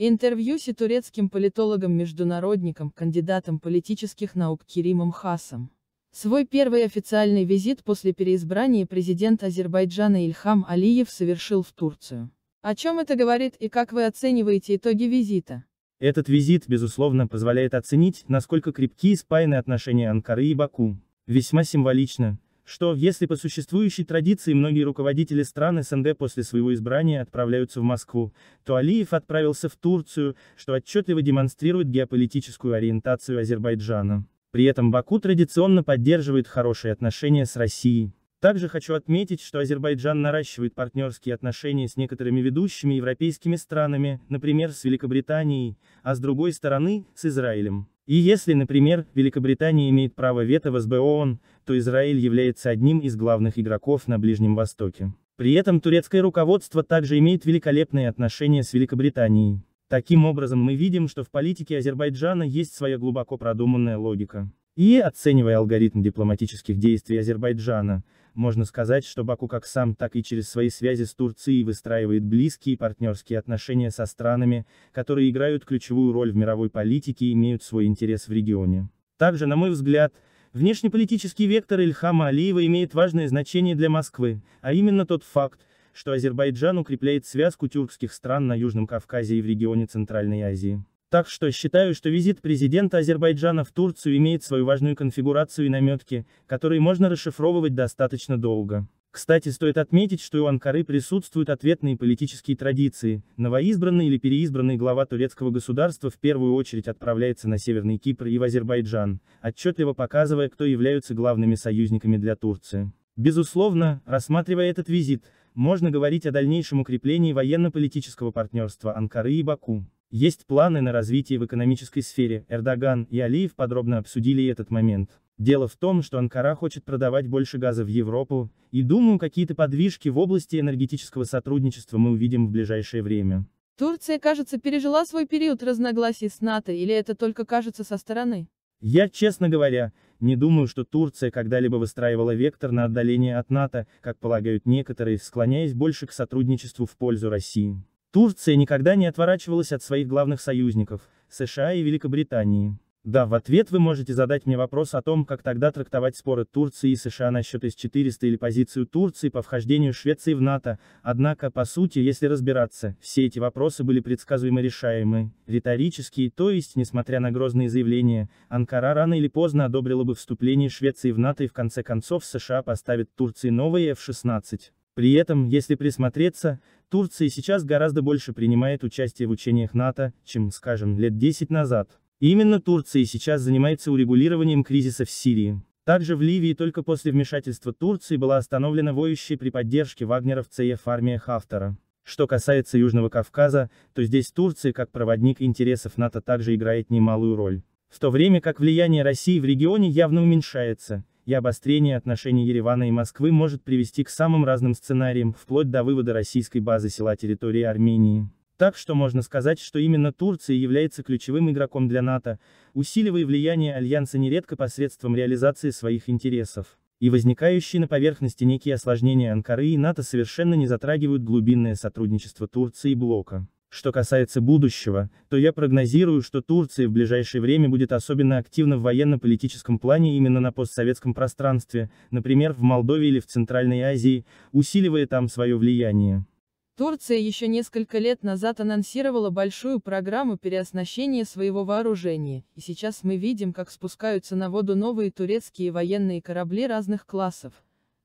Интервью с турецким политологом-международником, кандидатом политических наук Керимом Хасом. Свой первый официальный визит после переизбрания президент Азербайджана Ильхам Алиев совершил в Турцию. О чем это говорит и как вы оцениваете итоги визита? Этот визит, безусловно, позволяет оценить, насколько крепкие и спаянные отношения Анкары и Баку. Весьма символично, что, если по существующей традиции многие руководители стран СНГ после своего избрания отправляются в Москву, то Алиев отправился в Турцию, что отчетливо демонстрирует геополитическую ориентацию Азербайджана. При этом Баку традиционно поддерживает хорошие отношения с Россией. Также хочу отметить, что Азербайджан наращивает партнерские отношения с некоторыми ведущими европейскими странами, например, с Великобританией, а с другой стороны, с Израилем. И если, например, Великобритания имеет право вето в СБ ООН, то Израиль является одним из главных игроков на Ближнем Востоке. При этом турецкое руководство также имеет великолепные отношения с Великобританией. Таким образом мы видим, что в политике Азербайджана есть своя глубоко продуманная логика. И, оценивая алгоритм дипломатических действий Азербайджана, можно сказать, что Баку как сам, так и через свои связи с Турцией выстраивает близкие партнерские отношения со странами, которые играют ключевую роль в мировой политике и имеют свой интерес в регионе. Также, на мой взгляд, внешнеполитический вектор Ильхама Алиева имеет важное значение для Москвы, а именно тот факт, что Азербайджан укрепляет связку тюркских стран на Южном Кавказе и в регионе Центральной Азии. Так что считаю, что визит президента Азербайджана в Турцию имеет свою важную конфигурацию и наметки, которые можно расшифровывать достаточно долго. Кстати, стоит отметить, что у Анкары присутствуют ответные политические традиции. Новоизбранный или переизбранный глава турецкого государства в первую очередь отправляется на Северный Кипр и в Азербайджан, отчетливо показывая, кто являются главными союзниками для Турции. Безусловно, рассматривая этот визит, можно говорить о дальнейшем укреплении военно-политического партнерства Анкары и Баку. Есть планы на развитие в экономической сфере, Эрдоган и Алиев подробно обсудили этот момент. Дело в том, что Анкара хочет продавать больше газа в Европу, и думаю какие-то подвижки в области энергетического сотрудничества мы увидим в ближайшее время. Турция, кажется, пережила свой период разногласий с НАТО или это только кажется со стороны? Я, честно говоря, не думаю, что Турция когда-либо выстраивала вектор на отдаление от НАТО, как полагают некоторые, склоняясь больше к сотрудничеству в пользу России. Турция никогда не отворачивалась от своих главных союзников, США и Великобритании. Да, в ответ вы можете задать мне вопрос о том, как тогда трактовать споры Турции и США насчет С-400 или позицию Турции по вхождению Швеции в НАТО, однако, по сути, если разбираться, все эти вопросы были предсказуемо решаемы, риторические, то есть, несмотря на грозные заявления, Анкара рано или поздно одобрила бы вступление Швеции в НАТО и в конце концов США поставит Турции новые F-16. При этом, если присмотреться, Турция сейчас гораздо больше принимает участие в учениях НАТО, чем, скажем, лет 10 назад. именно Турция сейчас занимается урегулированием кризиса в Сирии. Также в Ливии только после вмешательства Турции была остановлена воющая при поддержке вагнеровца и армия Хафтара. Что касается Южного Кавказа, то здесь Турция как проводник интересов НАТО также играет немалую роль. В то время как влияние России в регионе явно уменьшается, и обострение отношений Еревана и Москвы может привести к самым разным сценариям, вплоть до вывода российской базы села территории Армении. Так что можно сказать, что именно Турция является ключевым игроком для НАТО, усиливая влияние Альянса нередко посредством реализации своих интересов. И возникающие на поверхности некие осложнения Анкары и НАТО совершенно не затрагивают глубинное сотрудничество Турции и блока. Что касается будущего, то я прогнозирую, что Турция в ближайшее время будет особенно активна в военно-политическом плане именно на постсоветском пространстве, например, в Молдове или в Центральной Азии, усиливая там свое влияние. Турция еще несколько лет назад анонсировала большую программу переоснащения своего вооружения, и сейчас мы видим, как спускаются на воду новые турецкие военные корабли разных классов.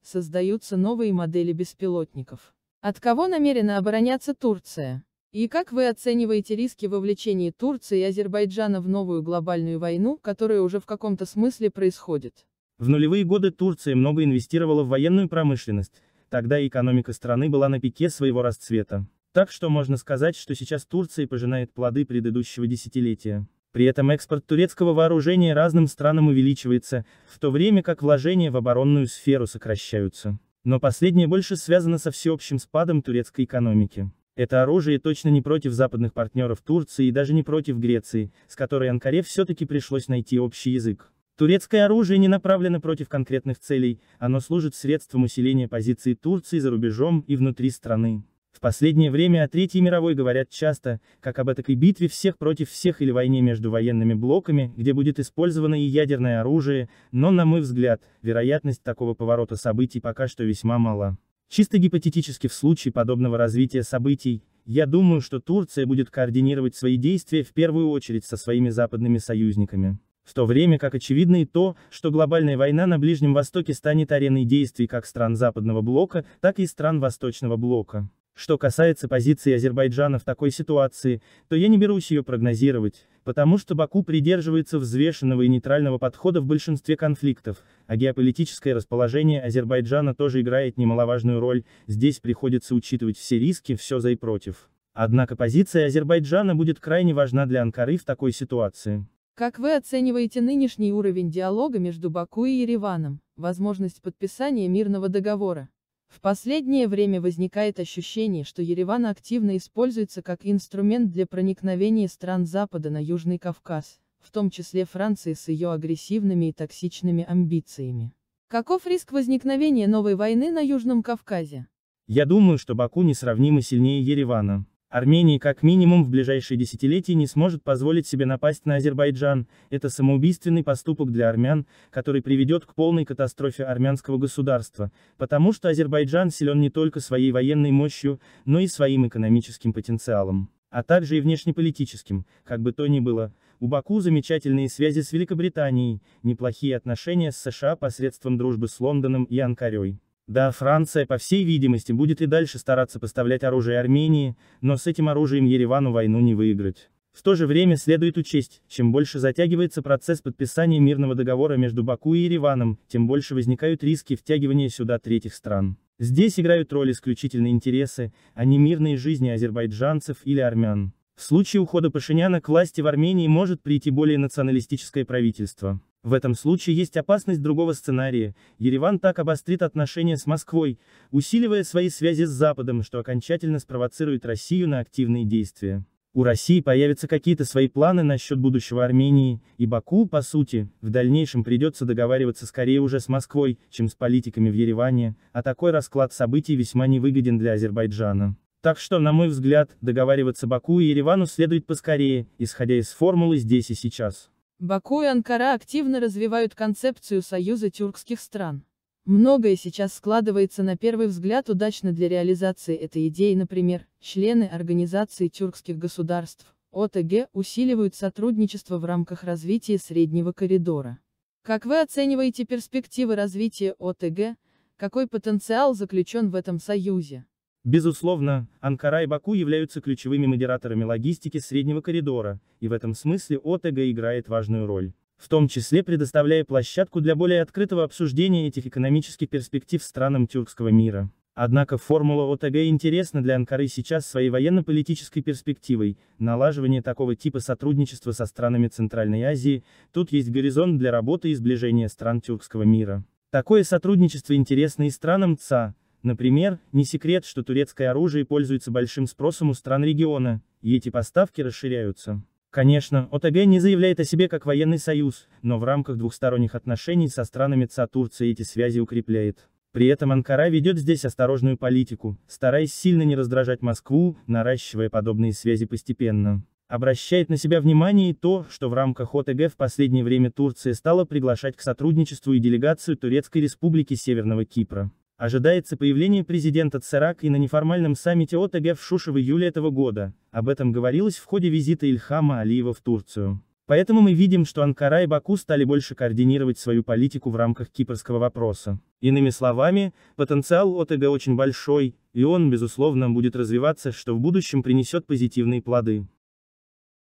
Создаются новые модели беспилотников. От кого намерена обороняться Турция? И как вы оцениваете риски вовлечения Турции и Азербайджана в новую глобальную войну, которая уже в каком-то смысле происходит? В нулевые годы Турция много инвестировала в военную промышленность, тогда экономика страны была на пике своего расцвета. Так что можно сказать, что сейчас Турция пожинает плоды предыдущего десятилетия. При этом экспорт турецкого вооружения разным странам увеличивается, в то время как вложения в оборонную сферу сокращаются. Но последнее больше связано со всеобщим спадом турецкой экономики. Это оружие точно не против западных партнеров Турции и даже не против Греции, с которой Анкаре все-таки пришлось найти общий язык. Турецкое оружие не направлено против конкретных целей, оно служит средством усиления позиции Турции за рубежом и внутри страны. В последнее время о Третьей мировой говорят часто, как об этой битве всех против всех или войне между военными блоками, где будет использовано и ядерное оружие, но, на мой взгляд, вероятность такого поворота событий пока что весьма мала. Чисто гипотетически в случае подобного развития событий, я думаю, что Турция будет координировать свои действия в первую очередь со своими западными союзниками. В то время как очевидно и то, что глобальная война на Ближнем Востоке станет ареной действий как стран Западного блока, так и стран Восточного блока. Что касается позиции Азербайджана в такой ситуации, то я не берусь ее прогнозировать, потому что Баку придерживается взвешенного и нейтрального подхода в большинстве конфликтов, а геополитическое расположение Азербайджана тоже играет немаловажную роль, здесь приходится учитывать все риски, все за и против. Однако позиция Азербайджана будет крайне важна для Анкары в такой ситуации. Как вы оцениваете нынешний уровень диалога между Баку и Ереваном, возможность подписания мирного договора? В последнее время возникает ощущение, что Ереван активно используется как инструмент для проникновения стран Запада на Южный Кавказ, в том числе Франции с ее агрессивными и токсичными амбициями. Каков риск возникновения новой войны на Южном Кавказе? Я думаю, что Баку несравнимо сильнее Еревана. Армения как минимум в ближайшие десятилетия не сможет позволить себе напасть на Азербайджан, это самоубийственный поступок для армян, который приведет к полной катастрофе армянского государства, потому что Азербайджан силен не только своей военной мощью, но и своим экономическим потенциалом, а также и внешнеполитическим, как бы то ни было, у Баку замечательные связи с Великобританией, неплохие отношения с США посредством дружбы с Лондоном и Анкарой. Да, Франция, по всей видимости, будет и дальше стараться поставлять оружие Армении, но с этим оружием Еревану войну не выиграть. В то же время следует учесть, чем больше затягивается процесс подписания мирного договора между Баку и Ереваном, тем больше возникают риски втягивания сюда третьих стран. Здесь играют роль исключительно интересы, а не мирные жизни азербайджанцев или армян. В случае ухода Пашиняна к власти в Армении может прийти более националистическое правительство. В этом случае есть опасность другого сценария, Ереван так обострит отношения с Москвой, усиливая свои связи с Западом, что окончательно спровоцирует Россию на активные действия. У России появятся какие-то свои планы насчет будущего Армении, и Баку, по сути, в дальнейшем придется договариваться скорее уже с Москвой, чем с политиками в Ереване, а такой расклад событий весьма невыгоден для Азербайджана. Так что, на мой взгляд, договариваться Баку и Еревану следует поскорее, исходя из формулы «здесь и сейчас». Баку и Анкара активно развивают концепцию союза тюркских стран. Многое сейчас складывается на первый взгляд удачно для реализации этой идеи, например, члены Организации тюркских государств, ОТГ, усиливают сотрудничество в рамках развития Среднего коридора. Как вы оцениваете перспективы развития ОТГ, какой потенциал заключен в этом союзе? Безусловно, Анкара и Баку являются ключевыми модераторами логистики среднего коридора, и в этом смысле ОТГ играет важную роль, в том числе предоставляя площадку для более открытого обсуждения этих экономических перспектив странам тюркского мира. Однако формула ОТГ интересна для Анкары сейчас своей военно-политической перспективой, налаживание такого типа сотрудничества со странами Центральной Азии, тут есть горизонт для работы и сближения стран тюркского мира. Такое сотрудничество интересно и странам ЦА, Например, не секрет, что турецкое оружие пользуется большим спросом у стран региона, и эти поставки расширяются. Конечно, ОТГ не заявляет о себе как военный союз, но в рамках двухсторонних отношений со странами ЦА Турция эти связи укрепляет. При этом Анкара ведет здесь осторожную политику, стараясь сильно не раздражать Москву, наращивая подобные связи постепенно. Обращает на себя внимание и то, что в рамках ОТГ в последнее время Турция стала приглашать к сотрудничеству и делегацию Турецкой Республики Северного Кипра. Ожидается появление президента ЦРАК и на неформальном саммите ОТГ в Шуше в июле этого года, об этом говорилось в ходе визита Ильхама Алиева в Турцию. Поэтому мы видим, что Анкара и Баку стали больше координировать свою политику в рамках кипрского вопроса. Иными словами, потенциал ОТГ очень большой, и он, безусловно, будет развиваться, что в будущем принесет позитивные плоды.